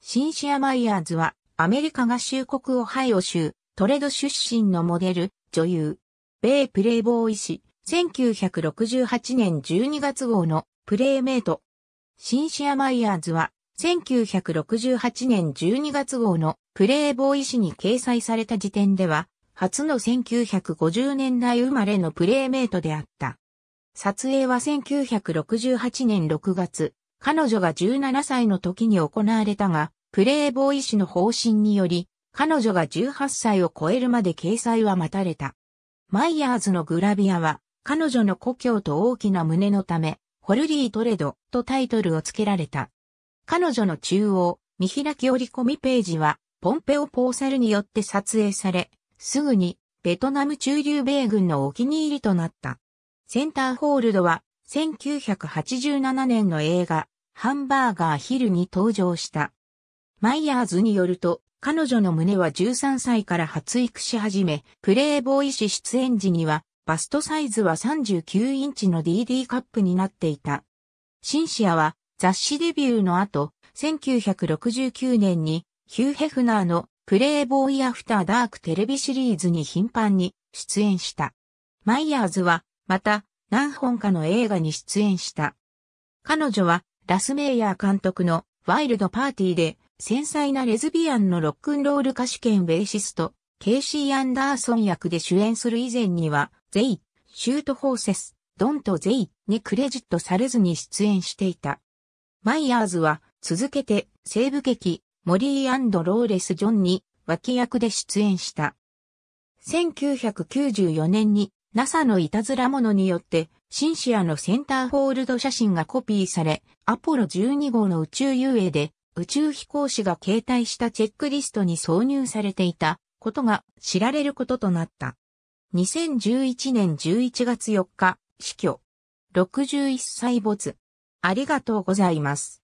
シンシア・マイヤーズは、アメリカ合衆国オハイオ州、トレド出身のモデル、女優。米プレイボーイ氏、1968年12月号のプレイメイト。シンシア・マイヤーズは、1968年12月号のプレイボーイ氏に掲載された時点では、初の1950年代生まれのプレイメイトであった。撮影は1968年6月、彼女が17歳の時に行われたが、プレイボーイ氏の方針により、彼女が18歳を超えるまで掲載は待たれた。マイヤーズのグラビアは、彼女の故郷と大きな胸のため、ホルリートレドとタイトルを付けられた。彼女の中央、見開き折り込みページは、ポンペオポーサルによって撮影され、すぐに、ベトナム中流米軍のお気に入りとなった。センターホールドは、1987年の映画、ハンバーガーヒルに登場した。マイヤーズによると、彼女の胸は13歳から発育し始め、プレイボーイ誌出演時には、バストサイズは39インチの DD カップになっていた。シンシアは雑誌デビューの後、1969年にヒュー・ヘフナーのプレイボーイアフターダークテレビシリーズに頻繁に出演した。マイヤーズはまた何本かの映画に出演した。彼女はラスメイヤー監督のワイルドパーティーで繊細なレズビアンのロックンロール歌手兼ベーシスト、ケイシー・アンダーソン役で主演する以前には、ゼイ、シュート・ホーセス、ドンとゼイにクレジットされずに出演していた。マイヤーズは続けて西部劇モリーローレス・ジョンに脇役で出演した。1994年に NASA のいたずら者によって、シンシアのセンターホールド写真がコピーされ、アポロ12号の宇宙遊泳で、宇宙飛行士が携帯したチェックリストに挿入されていたことが知られることとなった。2011年11月4日、死去。61歳没。ありがとうございます。